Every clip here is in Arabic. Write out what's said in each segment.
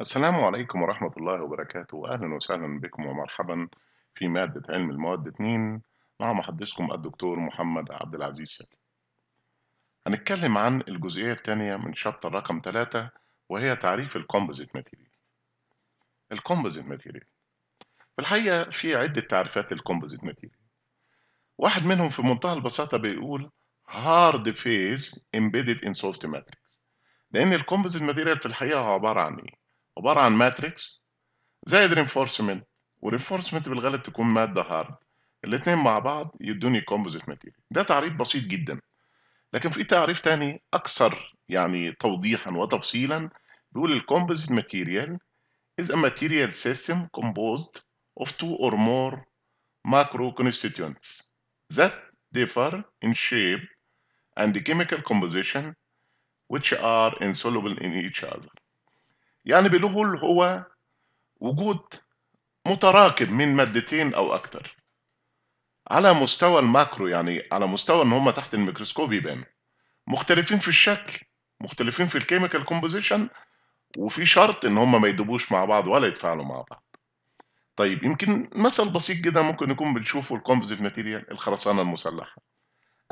السلام عليكم ورحمة الله وبركاته أهلا وسهلا بكم ومرحبا في مادة علم المواد 2 مع محدثكم الدكتور محمد عبد العزيز هنتكلم عن الجزئية الثانية من شابتر رقم 3 وهي تعريف الكومبوزيت ماتيريال الكومبوزيت ماتيريال في الحقيقة في عدة تعريفات للكومبوزيت ماتيريال واحد منهم في منتهى البساطة بيقول هارد فيز امبيدد ان سوفت ماتريكس لأن الكومبوزيت ماتيريال في الحقيقة هو عبارة عن إيه؟ عبارة عن ماتريكس زائد رينفورسمنت والرينفورسمنت بالغالب تكون مادة هارد الاتنين مع بعض يدوني كومبوزيت ماتيريال ده تعريف بسيط جدا لكن في تعريف تاني أكثر يعني توضيحا وتفصيلا بيقول الكومبوزيت ماتيريال is a material system composed of two or more macro constituents that differ in shape and chemical composition which are insoluble in each other يعني بالهول هو وجود متراكب من مادتين أو أكتر على مستوى الماكرو يعني على مستوى إن هم تحت الميكروسكوب يبانوا مختلفين في الشكل مختلفين في الكيميكال كومبوزيشن وفي شرط إن هم ما يدوبوش مع بعض ولا يتفاعلوا مع بعض طيب يمكن مثل بسيط جدا ممكن نكون بنشوفه الكومبوزيت ماتيريال الخرسانة المسلحة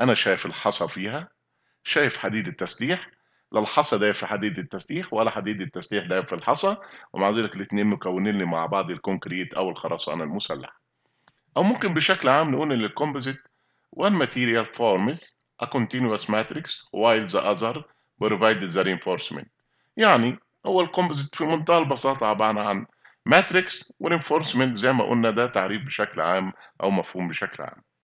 أنا شايف الحصى فيها شايف حديد التسليح لا الحصى ده في حديد التسليح ولا حديد التسليح ده في الحصى ومع ذلك الاثنين مكونين مع بعض الكونكريت او الخرسانه المسلحه او ممكن بشكل عام نقول ان الكومبوزيت one material forms a continuous matrix while the other بروفايد the reinforcement يعني هو الكومبوزيت في منتهى البساطه عباره عن ماتريكس ورينفورسمنت زي ما قلنا ده تعريف بشكل عام او مفهوم بشكل عام